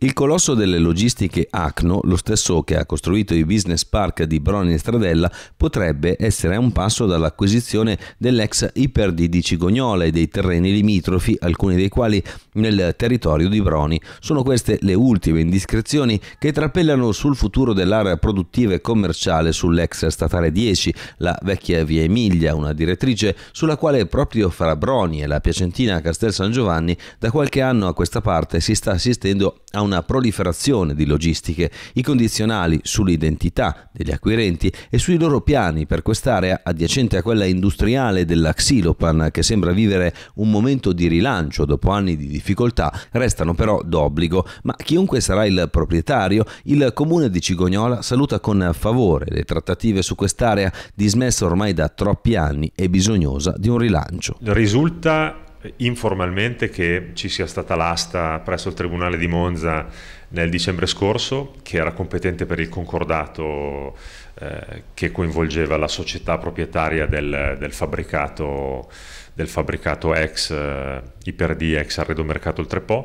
Il colosso delle logistiche Acno, lo stesso che ha costruito i business park di Broni e Stradella, potrebbe essere a un passo dall'acquisizione dell'ex Iper di Cigognola e dei terreni limitrofi, alcuni dei quali nel territorio di Broni. Sono queste le ultime indiscrezioni che trapelano sul futuro dell'area produttiva e commerciale sull'ex statale 10, la vecchia via Emilia, una direttrice sulla quale proprio fra Broni e la Piacentina Castel San Giovanni da qualche anno a questa parte si sta assistendo a un una proliferazione di logistiche, i condizionali sull'identità degli acquirenti e sui loro piani per quest'area adiacente a quella industriale della Xilopan che sembra vivere un momento di rilancio dopo anni di difficoltà, restano però d'obbligo, ma chiunque sarà il proprietario, il comune di Cigognola saluta con favore le trattative su quest'area dismessa ormai da troppi anni e bisognosa di un rilancio. Risulta informalmente che ci sia stata l'asta presso il Tribunale di Monza nel dicembre scorso che era competente per il concordato eh, che coinvolgeva la società proprietaria del, del, fabbricato, del fabbricato, ex eh, Iperdi, ex Arredo Mercato il Trepò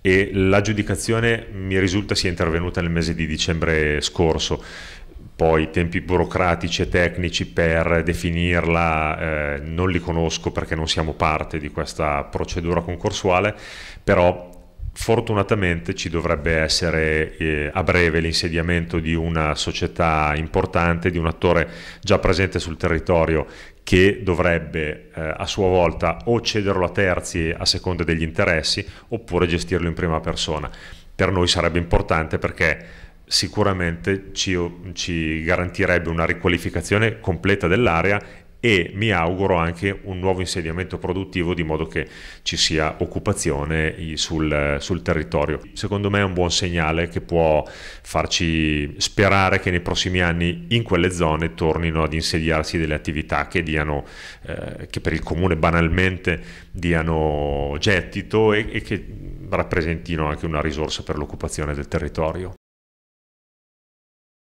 e l'aggiudicazione mi risulta sia intervenuta nel mese di dicembre scorso poi tempi burocratici e tecnici per definirla eh, non li conosco perché non siamo parte di questa procedura concorsuale, però fortunatamente ci dovrebbe essere eh, a breve l'insediamento di una società importante, di un attore già presente sul territorio che dovrebbe eh, a sua volta o cederlo a terzi a seconda degli interessi oppure gestirlo in prima persona. Per noi sarebbe importante perché sicuramente ci, ci garantirebbe una riqualificazione completa dell'area e mi auguro anche un nuovo insediamento produttivo di modo che ci sia occupazione sul, sul, territorio. Secondo me è un buon segnale che può farci sperare che nei prossimi anni in quelle zone tornino ad insediarsi delle attività che, diano, eh, che per il comune banalmente diano gettito e, e che rappresentino anche una risorsa per l'occupazione del territorio.